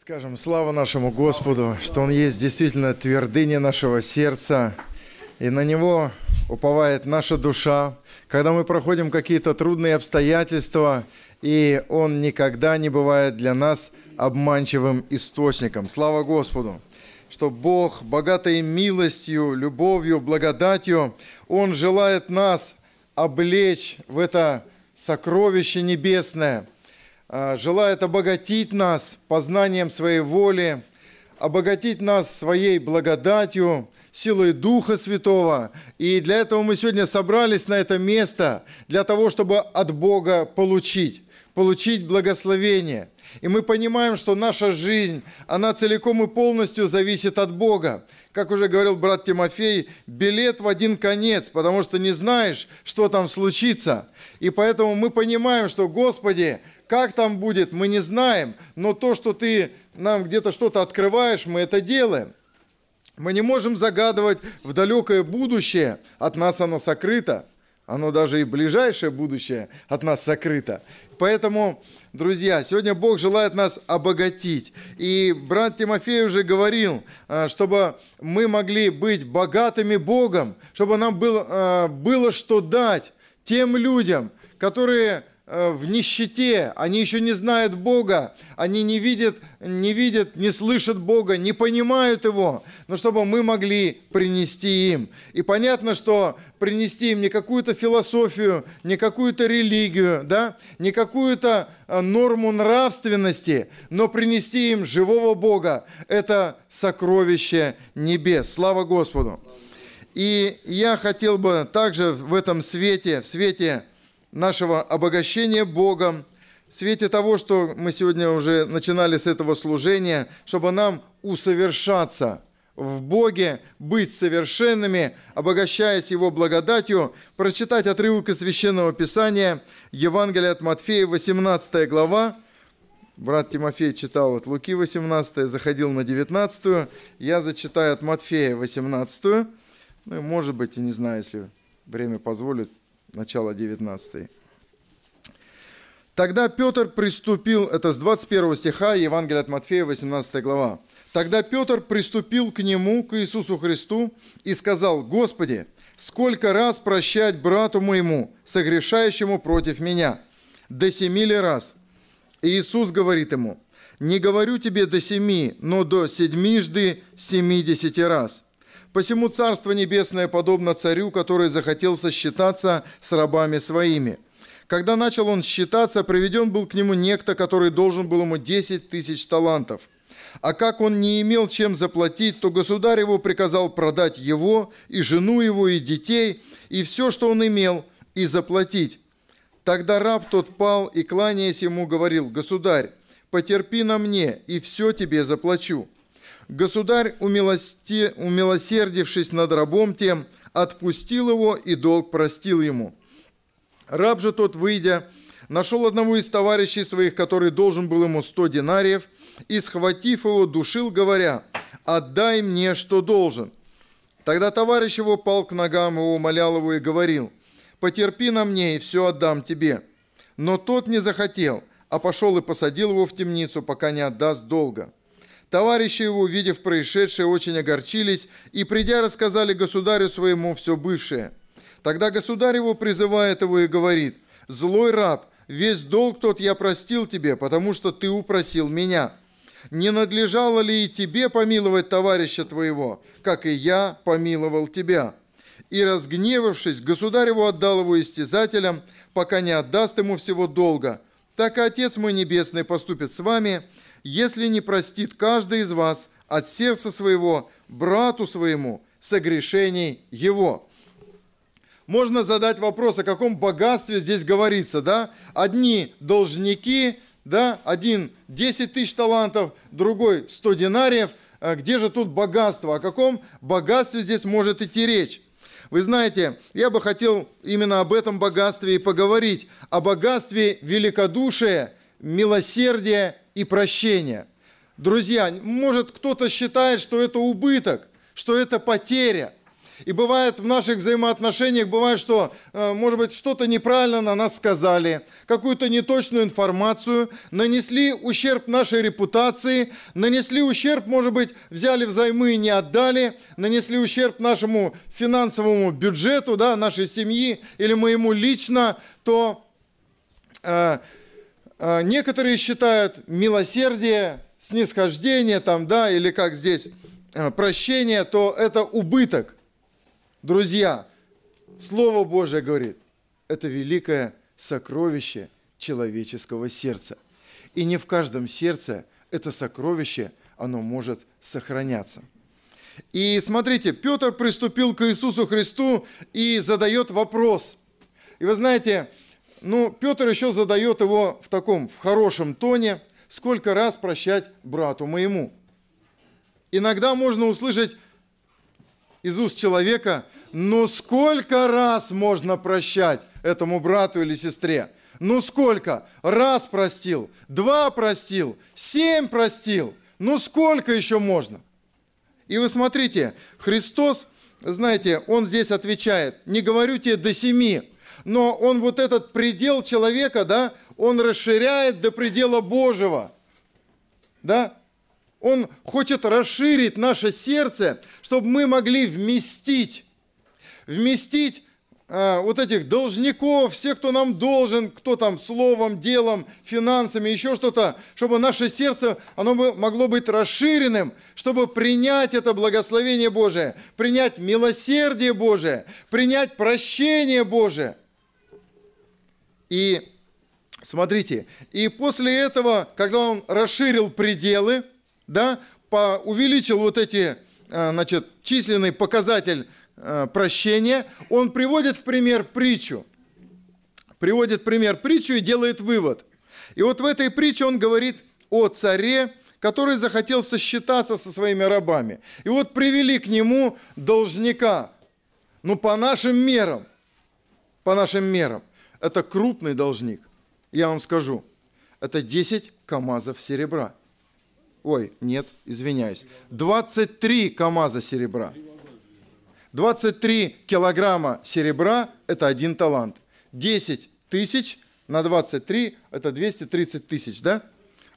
Скажем, слава нашему Господу, что Он есть действительно твердыня нашего сердца, и на Него уповает наша душа. Когда мы проходим какие-то трудные обстоятельства, и Он никогда не бывает для нас обманчивым источником. Слава Господу! что Бог, богатой милостью, любовью, благодатью, Он желает нас облечь в это сокровище небесное – а, желает обогатить нас познанием своей воли, обогатить нас своей благодатью, силой Духа Святого. И для этого мы сегодня собрались на это место, для того, чтобы от Бога получить, получить благословение. И мы понимаем, что наша жизнь, она целиком и полностью зависит от Бога. Как уже говорил брат Тимофей, билет в один конец, потому что не знаешь, что там случится. И поэтому мы понимаем, что, Господи, как там будет, мы не знаем, но то, что ты нам где-то что-то открываешь, мы это делаем. Мы не можем загадывать в далекое будущее, от нас оно сокрыто. Оно даже и ближайшее будущее от нас сокрыто. Поэтому, друзья, сегодня Бог желает нас обогатить. И брат Тимофей уже говорил, а, чтобы мы могли быть богатыми Богом, чтобы нам было, а, было что дать тем людям, которые Э, в нищете, они еще не знают Бога, они не видят, не видят, не слышат Бога, не понимают Его, но чтобы мы могли принести им. И понятно, что принести им не какую-то философию, не какую-то религию, да, не какую-то э, норму нравственности, но принести им живого Бога – это сокровище небес. Слава Господу! И я хотел бы также в этом свете, в свете нашего обогащения Богом, в свете того, что мы сегодня уже начинали с этого служения, чтобы нам усовершаться в Боге, быть совершенными, обогащаясь Его благодатью, прочитать отрывок из Священного Писания, Евангелие от Матфея, 18 глава, Брат Тимофей читал от Луки 18, заходил на 19, я зачитаю от Матфея 18, ну и может быть, и не знаю, если время позволит, начало 19. Тогда Петр приступил, это с 21 стиха Евангелия от Матфея, 18 глава. Тогда Петр приступил к нему, к Иисусу Христу, и сказал, «Господи, сколько раз прощать брату моему, согрешающему против меня? До семи ли раз?» И Иисус говорит ему, «Не говорю тебе до семи, но до седьмижды семидесяти раз». Посему Царство Небесное подобно царю, который захотел сосчитаться с рабами своими. Когда начал он считаться, приведен был к нему некто, который должен был ему 10 тысяч талантов. А как он не имел чем заплатить, то государь его приказал продать его, и жену его, и детей, и все, что он имел, и заплатить. Тогда раб тот пал и, кланяясь ему, говорил, «Государь, потерпи на мне, и все тебе заплачу». Государь, умилости, умилосердившись над рабом тем, отпустил его и долг простил ему. Раб же тот, выйдя, нашел одного из товарищей своих, который должен был ему сто динариев, и, схватив его, душил, говоря, «Отдай мне, что должен». Тогда товарищ его пал к ногам его, умолял его и говорил, «Потерпи на мне, и все отдам тебе». Но тот не захотел, а пошел и посадил его в темницу, пока не отдаст долга. Товарищи его, увидев происшедшее, очень огорчились и, придя, рассказали государю своему все бывшее. Тогда государь его призывает его и говорит, «Злой раб, весь долг тот я простил тебе, потому что ты упросил меня. Не надлежало ли и тебе помиловать товарища твоего, как и я помиловал тебя?» И, разгневавшись, государь его отдал его истязателям, пока не отдаст ему всего долга. Так и Отец мой Небесный поступит с вами – если не простит каждый из вас от сердца своего брату своему согрешений его». Можно задать вопрос, о каком богатстве здесь говорится, да? Одни должники, да, один 10 тысяч талантов, другой 100 динариев. А где же тут богатство? О каком богатстве здесь может идти речь? Вы знаете, я бы хотел именно об этом богатстве и поговорить. О богатстве великодушия, милосердия и прощения. Друзья, может кто-то считает, что это убыток, что это потеря. И бывает в наших взаимоотношениях, бывает, что, э, может быть, что-то неправильно на нас сказали, какую-то неточную информацию, нанесли ущерб нашей репутации, нанесли ущерб, может быть, взяли взаймы и не отдали, нанесли ущерб нашему финансовому бюджету, да, нашей семьи или моему лично, то э, а, некоторые считают милосердие, снисхождение там, да, или как здесь, а, прощение, то это убыток. Друзья, Слово Божие говорит, это великое сокровище человеческого сердца. И не в каждом сердце это сокровище, оно может сохраняться. И смотрите, Петр приступил к Иисусу Христу и задает вопрос. И вы знаете, ну, Петр еще задает его в таком, в хорошем тоне, сколько раз прощать брату моему. Иногда можно услышать из уст человека, но «Ну, сколько раз можно прощать этому брату или сестре? Ну сколько? Раз простил, два простил, семь простил. Ну сколько еще можно? И вы смотрите, Христос, знаете, он здесь отвечает, не говорю тебе до семи, но он вот этот предел человека, да, он расширяет до предела Божьего. Да? Он хочет расширить наше сердце, чтобы мы могли вместить, вместить а, вот этих должников, все, кто нам должен, кто там словом, делом, финансами, еще что-то, чтобы наше сердце, оно бы могло быть расширенным, чтобы принять это благословение Божие, принять милосердие Божие, принять прощение Божие. И смотрите, и после этого, когда он расширил пределы, да, по, увеличил вот эти, э, значит, численный показатель э, прощения, он приводит в пример притчу. Приводит пример притчу и делает вывод. И вот в этой притче он говорит о царе, который захотел сосчитаться со своими рабами. И вот привели к нему должника, ну, по нашим мерам, по нашим мерам. Это крупный должник. Я вам скажу, это 10 КАМАЗов серебра. Ой, нет, извиняюсь. 23 КАМАЗа серебра. 23 килограмма серебра – это один талант. 10 тысяч на 23 – это 230 тысяч, да?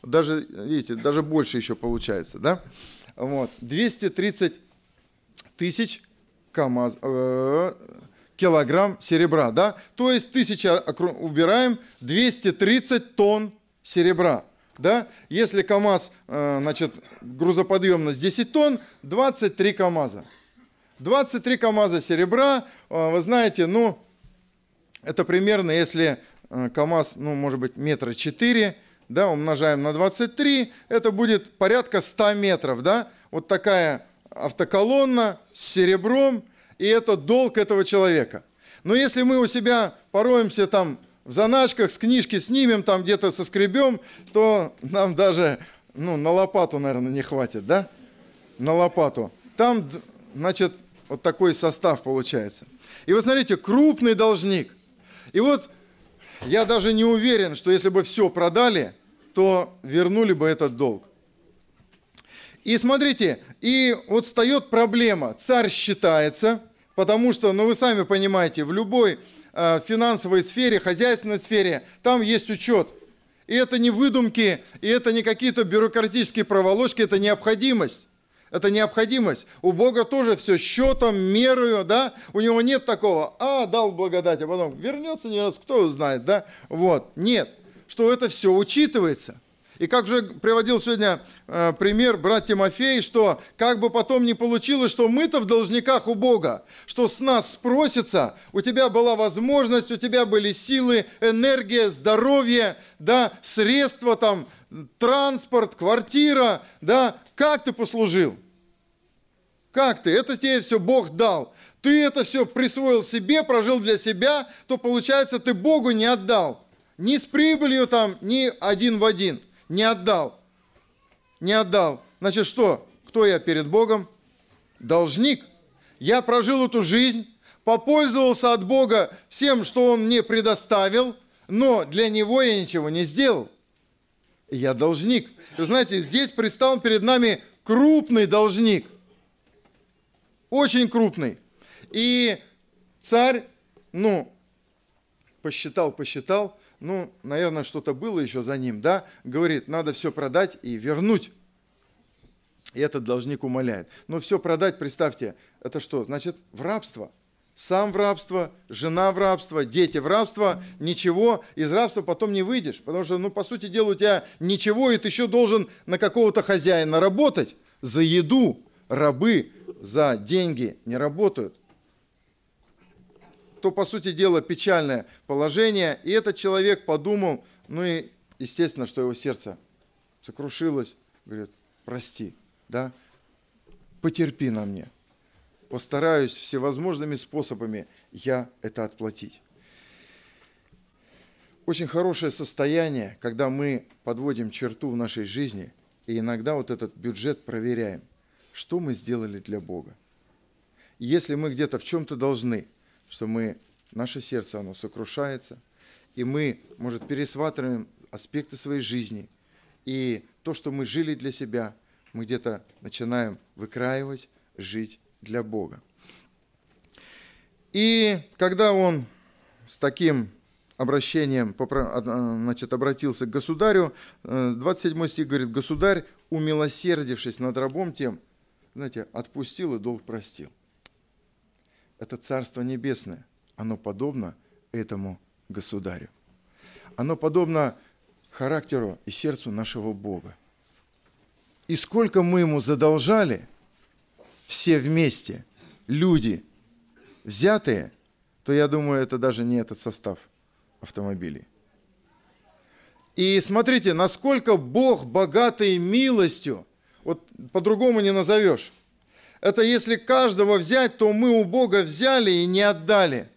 Даже, видите, даже больше еще получается, да? Вот, 230 тысяч КАМАЗ, э, килограмм серебра, да? То есть 1000 убираем, 230 тонн серебра, да? Если КАМАЗ, э, значит, грузоподъемность 10 тонн, 23 КАМАЗа. 23 КАМАЗа серебра, э, вы знаете, ну, это примерно, если э, КАМАЗ, ну, может быть, метра 4, да, умножаем на 23, это будет порядка 100 метров, да? Вот такая автоколонна с серебром – и это долг этого человека. Но если мы у себя пороемся там в заначках, с книжки снимем, там где-то соскребем, то нам даже ну, на лопату, наверное, не хватит, да? На лопату. Там, значит, вот такой состав получается. И вот смотрите, крупный должник. И вот я даже не уверен, что если бы все продали, то вернули бы этот долг. И смотрите, и вот встает проблема. Царь считается – Потому что, ну вы сами понимаете, в любой э, финансовой сфере, хозяйственной сфере, там есть учет. И это не выдумки, и это не какие-то бюрократические проволочки, это необходимость. Это необходимость. У Бога тоже все счетом, мерою, да? У него нет такого, а, дал благодать, а потом вернется, не раз, кто знает, да? Вот, нет. Что это все учитывается. И как же приводил сегодня э, пример брат Тимофей, что как бы потом не получилось, что мы-то в должниках у Бога, что с нас спросится, у тебя была возможность, у тебя были силы, энергия, здоровье, да, средства там, транспорт, квартира, да, как ты послужил? Как ты? Это тебе все Бог дал. Ты это все присвоил себе, прожил для себя, то получается ты Богу не отдал. Ни с прибылью там, ни один в один – не отдал. Не отдал. Значит, что? Кто я перед Богом? Должник. Я прожил эту жизнь, попользовался от Бога всем, что Он мне предоставил, но для Него я ничего не сделал. Я должник. Вы знаете, здесь предстал перед нами крупный должник. Очень крупный. И царь, ну, посчитал, посчитал, ну, наверное, что-то было еще за ним, да, говорит, надо все продать и вернуть. И этот должник умоляет. Но «Ну, все продать, представьте, это что? Значит, в рабство. Сам в рабство, жена в рабство, дети в рабство, ничего, из рабства потом не выйдешь. Потому что, ну, по сути дела, у тебя ничего, и ты еще должен на какого-то хозяина работать за еду. Рабы за деньги не работают то, по сути дела, печальное положение. И этот человек подумал, ну и естественно, что его сердце сокрушилось. Говорит, прости, да, потерпи на мне. Постараюсь всевозможными способами я это отплатить. Очень хорошее состояние, когда мы подводим черту в нашей жизни и иногда вот этот бюджет проверяем, что мы сделали для Бога. Если мы где-то в чем-то должны – что мы, наше сердце, оно сокрушается, и мы, может, пересматриваем аспекты своей жизни, и то, что мы жили для себя, мы где-то начинаем выкраивать, жить для Бога. И когда он с таким обращением а, а, значит, обратился к государю, 27 э, стих говорит, «Государь, умилосердившись над рабом тем, знаете, отпустил и долг простил» это Царство Небесное. Оно подобно этому Государю. Оно подобно характеру и сердцу нашего Бога. И сколько мы ему задолжали, все вместе, люди, взятые, то я думаю, это даже не этот состав автомобилей. И смотрите, насколько Бог богатый милостью, вот по-другому не назовешь это если каждого взять, то мы у Бога взяли и не отдали.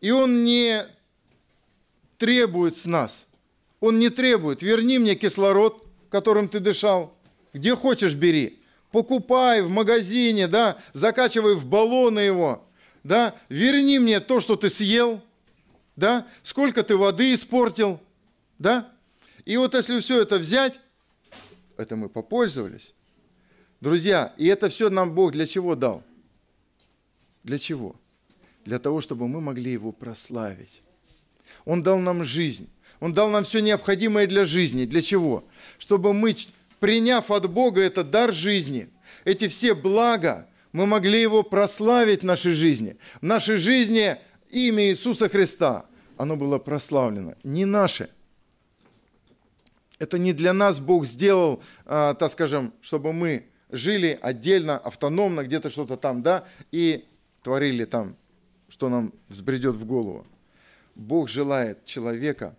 И Он не требует с нас. Он не требует. Верни мне кислород, которым ты дышал. Где хочешь, бери. Покупай в магазине, да, закачивай в баллоны его. Да, верни мне то, что ты съел, да, сколько ты воды испортил, да. И вот если все это взять, это мы попользовались, Друзья, и это все нам Бог для чего дал? Для чего? Для того, чтобы мы могли Его прославить. Он дал нам жизнь. Он дал нам все необходимое для жизни. Для чего? Чтобы мы, приняв от Бога этот дар жизни, эти все блага, мы могли Его прославить в нашей жизни. В нашей жизни имя Иисуса Христа, оно было прославлено. Не наше. Это не для нас Бог сделал, а, так скажем, чтобы мы жили отдельно, автономно, где-то что-то там, да, и творили там, что нам взбредет в голову. Бог желает человека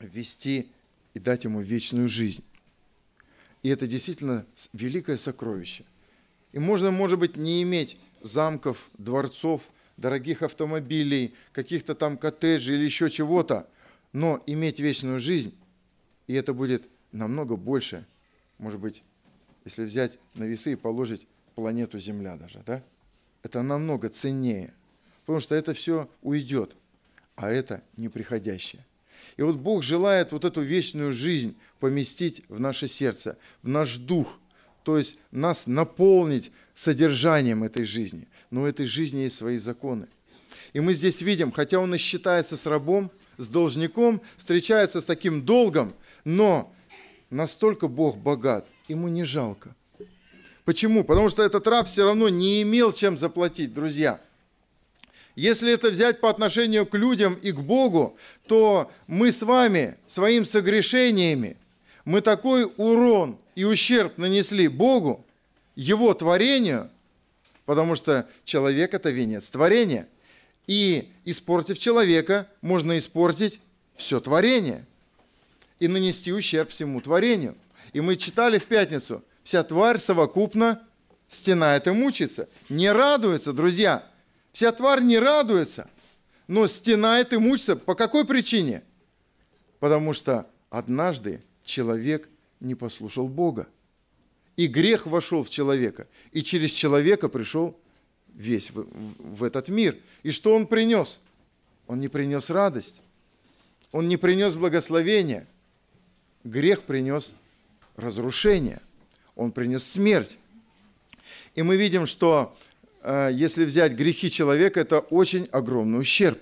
вести и дать ему вечную жизнь. И это действительно великое сокровище. И можно, может быть, не иметь замков, дворцов, дорогих автомобилей, каких-то там коттеджей или еще чего-то, но иметь вечную жизнь, и это будет намного больше, может быть, если взять на весы и положить планету Земля даже, да? Это намного ценнее, потому что это все уйдет, а это неприходящее. И вот Бог желает вот эту вечную жизнь поместить в наше сердце, в наш дух, то есть нас наполнить содержанием этой жизни. Но у этой жизни есть свои законы. И мы здесь видим, хотя он и считается с рабом, с должником, встречается с таким долгом, но настолько Бог богат – ему не жалко. Почему? Потому что этот раб все равно не имел чем заплатить, друзья. Если это взять по отношению к людям и к Богу, то мы с вами своим согрешениями, мы такой урон и ущерб нанесли Богу, Его творению, потому что человек – это венец творения. И испортив человека, можно испортить все творение и нанести ущерб всему творению – и мы читали в пятницу, вся тварь совокупно стенает и мучится, Не радуется, друзья. Вся тварь не радуется, но стенает и мучится. По какой причине? Потому что однажды человек не послушал Бога. И грех вошел в человека. И через человека пришел весь в, в этот мир. И что он принес? Он не принес радость. Он не принес благословения. Грех принес разрушение, он принес смерть. И мы видим, что э, если взять грехи человека, это очень огромный ущерб.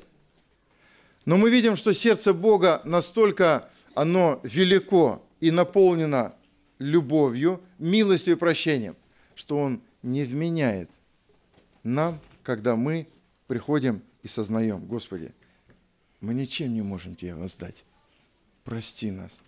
Но мы видим, что сердце Бога настолько оно велико и наполнено любовью, милостью и прощением, что Он не вменяет нам, когда мы приходим и сознаем, Господи, мы ничем не можем Тебе воздать. Прости нас.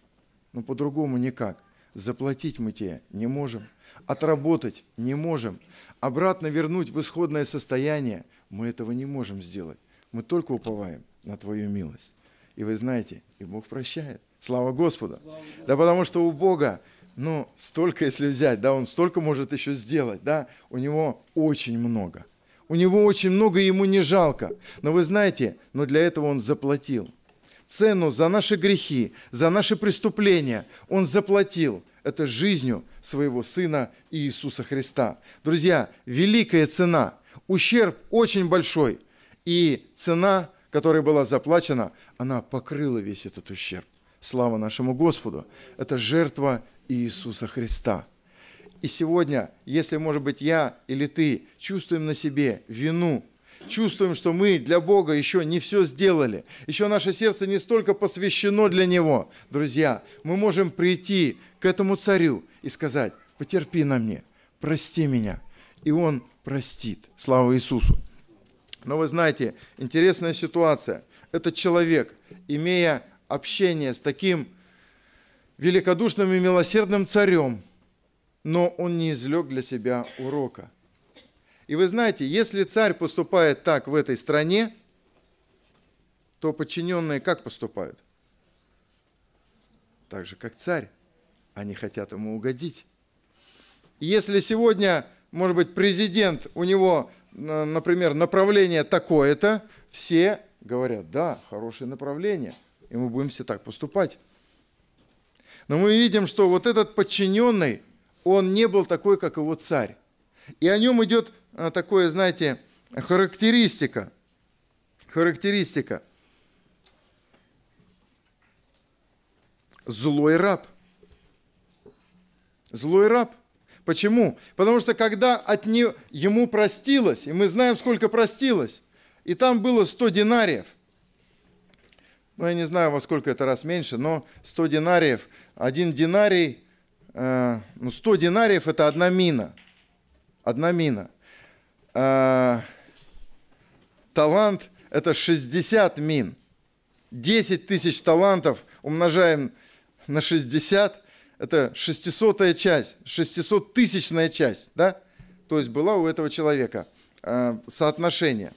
Но ну, по-другому никак. Заплатить мы тебе не можем, отработать не можем, обратно вернуть в исходное состояние мы этого не можем сделать. Мы только уповаем на Твою милость. И вы знаете, и Бог прощает. Слава Господу! Да потому что у Бога, ну, столько, если взять, да, Он столько может еще сделать, да, у Него очень много. У Него очень много, и Ему не жалко. Но вы знаете, но для этого Он заплатил – цену за наши грехи, за наши преступления Он заплатил. Это жизнью своего Сына Иисуса Христа. Друзья, великая цена, ущерб очень большой. И цена, которая была заплачена, она покрыла весь этот ущерб. Слава нашему Господу! Это жертва Иисуса Христа. И сегодня, если, может быть, я или ты чувствуем на себе вину чувствуем, что мы для Бога еще не все сделали, еще наше сердце не столько посвящено для Него, друзья, мы можем прийти к этому царю и сказать, потерпи на мне, прости меня. И Он простит. Слава Иисусу. Но вы знаете, интересная ситуация. Этот человек, имея общение с таким великодушным и милосердным царем, но он не извлек для себя урока – и вы знаете, если царь поступает так в этой стране, то подчиненные как поступают? Так же, как царь. Они хотят ему угодить. И если сегодня, может быть, президент, у него, например, направление такое-то, все говорят, да, хорошее направление, и мы будем все так поступать. Но мы видим, что вот этот подчиненный, он не был такой, как его царь. И о нем идет Э, такое, знаете, характеристика. Характеристика. Злой раб. Злой раб. Почему? Потому что когда от не... ему простилось, и мы знаем, сколько простилось, и там было 100 динариев – ну, я не знаю, во сколько это раз меньше, но 100 динариев, один динарий, э, ну, 100 динариев – это одна мина. Одна мина э, талант – это 60 мин. 10 тысяч талантов умножаем на 60 – это 600 часть, 600-тысячная часть, да? То есть была у этого человека э, соотношение.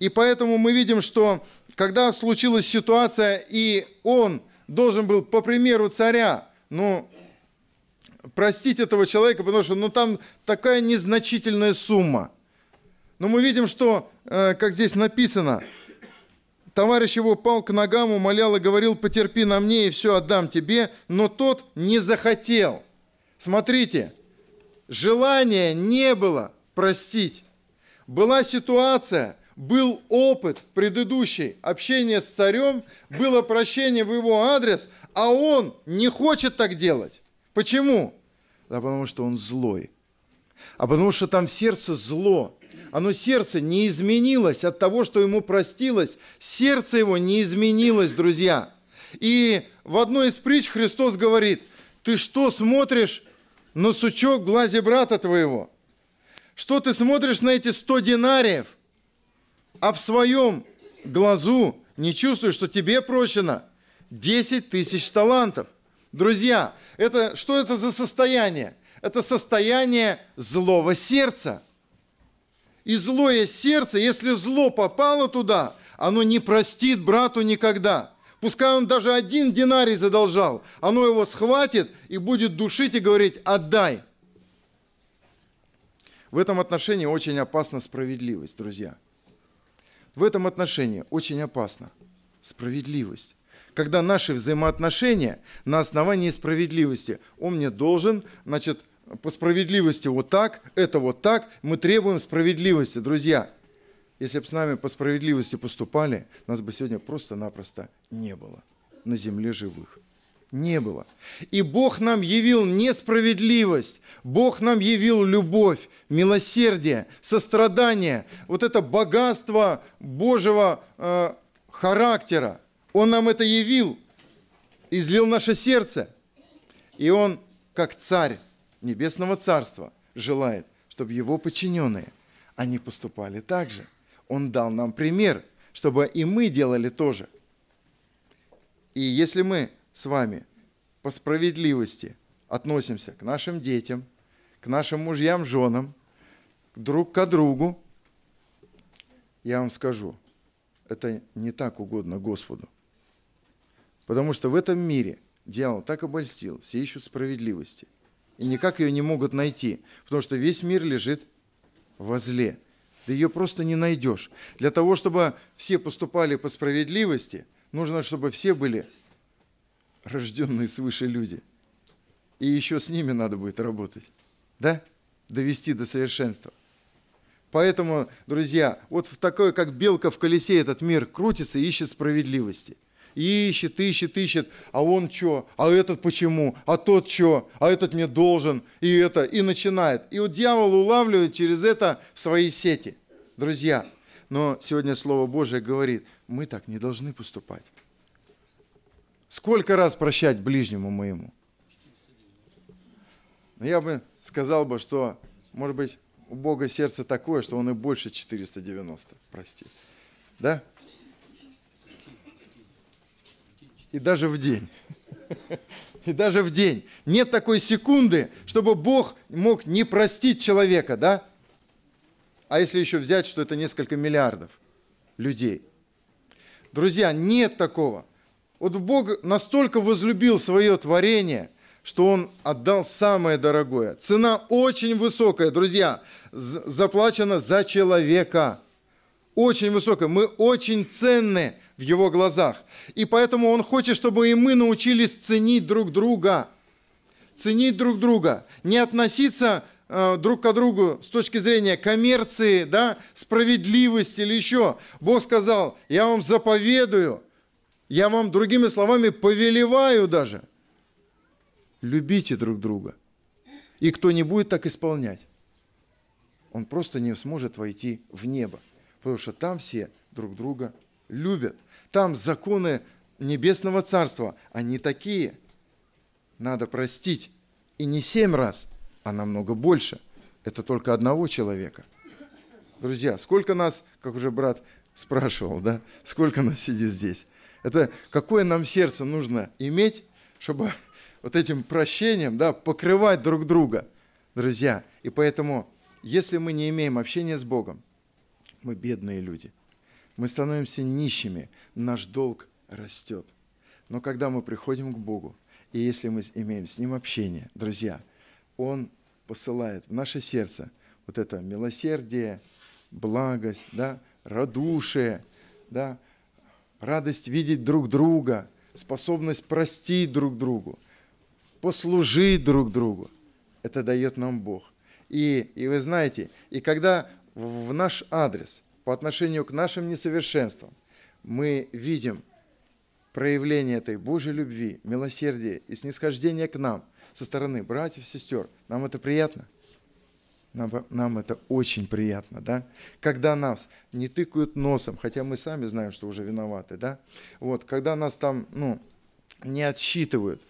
И поэтому мы видим, что когда случилась ситуация, и он должен был, по примеру царя, ну, простить этого человека, потому что ну, там такая незначительная сумма. Но мы видим, что, э, как здесь написано, товарищ его пал к ногам, умолял и говорил, потерпи на мне и все отдам тебе, но тот не захотел. Смотрите, желания не было простить. Была ситуация, был опыт предыдущий, общение с царем, было прощение в его адрес, а он не хочет так делать. Почему? Да потому что он злой. А потому что там в сердце зло. Оно сердце не изменилось от того, что ему простилось. Сердце его не изменилось, друзья. И в одной из притч Христос говорит, ты что смотришь на сучок в глазе брата твоего? Что ты смотришь на эти сто динариев, а в своем глазу не чувствуешь, что тебе прощено 10 тысяч талантов? Друзья, это, что это за состояние? Это состояние злого сердца – и злое сердце, если зло попало туда, оно не простит брату никогда. Пускай он даже один динарий задолжал, оно его схватит и будет душить и говорить «отдай». В этом отношении очень опасна справедливость, друзья. В этом отношении очень опасна справедливость. Когда наши взаимоотношения на основании справедливости, он мне должен, значит, по справедливости вот так, это вот так. Мы требуем справедливости, друзья. Если бы с нами по справедливости поступали, нас бы сегодня просто-напросто не было на земле живых. Не было. И Бог нам явил несправедливость, Бог нам явил любовь, милосердие, сострадание, вот это богатство Божьего э, характера. Он нам это явил, излил наше сердце. И Он, как царь, Небесного Царства желает, чтобы его подчиненные, они поступали так же. Он дал нам пример, чтобы и мы делали то же. И если мы с вами по справедливости относимся к нашим детям, к нашим мужьям, женам, друг к другу, я вам скажу, это не так угодно Господу. Потому что в этом мире дьявол так обольстил, все ищут справедливости и никак ее не могут найти, потому что весь мир лежит во зле. Ты ее просто не найдешь. Для того, чтобы все поступали по справедливости, нужно, чтобы все были рожденные свыше люди. И еще с ними надо будет работать. Да? Довести до совершенства. Поэтому, друзья, вот в такое, как белка в колесе, этот мир крутится и ищет справедливости ищет, ищет, ищет, а он что, а этот почему, а тот что, а этот мне должен, и это, и начинает. И вот дьявол улавливает через это свои сети, друзья. Но сегодня Слово Божие говорит, мы так не должны поступать. Сколько раз прощать ближнему моему? Ну, я бы сказал бы, что, может быть, у Бога сердце такое, что он и больше 490, прости. Да? и даже в день. И даже в день. Нет такой секунды, чтобы Бог мог не простить человека, да? А если еще взять, что это несколько миллиардов людей. Друзья, нет такого. Вот Бог настолько возлюбил свое творение, что Он отдал самое дорогое. Цена очень высокая, друзья, заплачена за человека. Очень высокая. Мы очень ценные в его глазах. И поэтому он хочет, чтобы и мы научились ценить друг друга. Ценить друг друга. Не относиться э, друг к другу с точки зрения коммерции, да, справедливости или еще. Бог сказал, я вам заповедую, я вам, другими словами, повелеваю даже. Любите друг друга. И кто не будет так исполнять, он просто не сможет войти в небо. Потому что там все друг друга любят. Там законы Небесного Царства, они такие. Надо простить. И не семь раз, а намного больше. Это только одного человека. Друзья, сколько нас, как уже брат спрашивал, да, сколько нас сидит здесь? Это какое нам сердце нужно иметь, чтобы вот этим прощением, да, покрывать друг друга, друзья. И поэтому, если мы не имеем общения с Богом, мы бедные люди – мы становимся нищими, наш долг растет. Но когда мы приходим к Богу, и если мы имеем с Ним общение, друзья, Он посылает в наше сердце вот это милосердие, благость, да, радушие, да, радость видеть друг друга, способность простить друг другу, послужить друг другу. Это дает нам Бог. И, и вы знаете, и когда в наш адрес – по отношению к нашим несовершенствам, мы видим проявление этой Божьей любви, милосердия и снисхождения к нам со стороны братьев, сестер. Нам это приятно? Нам, нам это очень приятно, да? Когда нас не тыкают носом, хотя мы сами знаем, что уже виноваты, да? Вот, когда нас там, ну, не отсчитывают,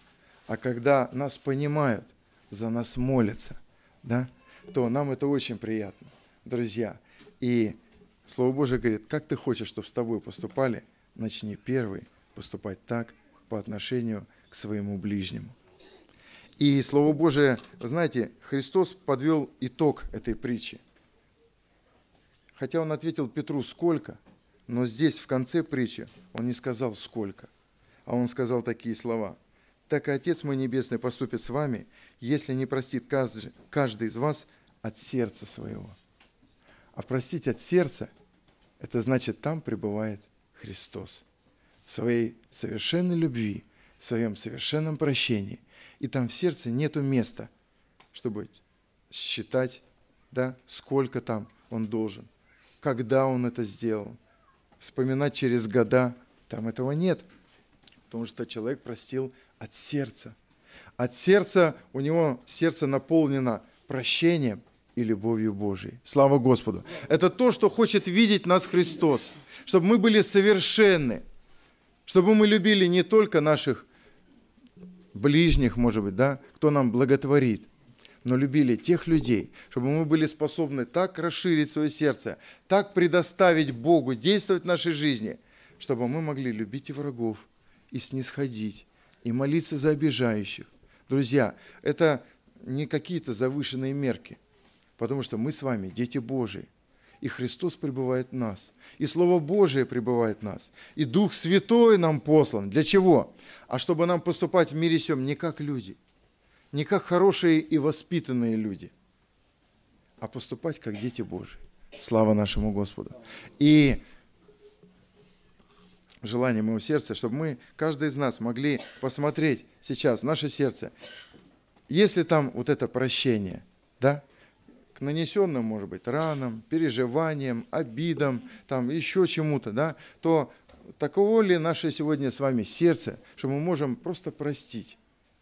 а когда нас понимают, за нас молятся, да? То нам это очень приятно, друзья. И Слово Божие говорит, как ты хочешь, чтобы с тобой поступали, начни первый поступать так по отношению к своему ближнему. И Слово Божие, знаете, Христос подвел итог этой притчи. Хотя он ответил Петру «сколько?», но здесь в конце притчи он не сказал «сколько», а он сказал такие слова. «Так и Отец мой Небесный поступит с вами, если не простит каждый из вас от сердца своего». А простить от сердца – это значит, там пребывает Христос в своей совершенной любви, в своем совершенном прощении. И там в сердце нету места, чтобы считать, да, сколько там он должен, когда он это сделал, вспоминать через года. Там этого нет, потому что человек простил от сердца. От сердца у него сердце наполнено прощением – и любовью Божией. Слава Господу! Это то, что хочет видеть нас Христос, чтобы мы были совершенны, чтобы мы любили не только наших ближних, может быть, да, кто нам благотворит, но любили тех людей, чтобы мы были способны так расширить свое сердце, так предоставить Богу действовать в нашей жизни, чтобы мы могли любить и врагов, и снисходить, и молиться за обижающих. Друзья, это не какие-то завышенные мерки – Потому что мы с вами дети Божии. И Христос пребывает в нас. И Слово Божие пребывает в нас. И Дух Святой нам послан. Для чего? А чтобы нам поступать в мире сем не как люди, не как хорошие и воспитанные люди, а поступать как дети Божии. Слава нашему Господу. И желание моего сердца, чтобы мы, каждый из нас, могли посмотреть сейчас в наше сердце, есть ли там вот это прощение, да? к нанесенным, может быть, ранам, переживаниям, обидам, там еще чему-то, да, то таково ли наше сегодня с вами сердце, что мы можем просто простить,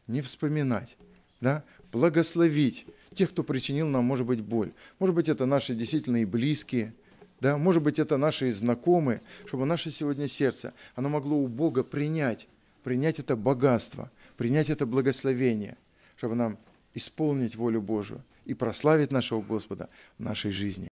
не вспоминать, да, благословить тех, кто причинил нам, может быть, боль. Может быть, это наши действительно и близкие, да, может быть, это наши знакомые, чтобы наше сегодня сердце, оно могло у Бога принять, принять это богатство, принять это благословение, чтобы нам исполнить волю Божию, и прославить нашего Господа в нашей жизни.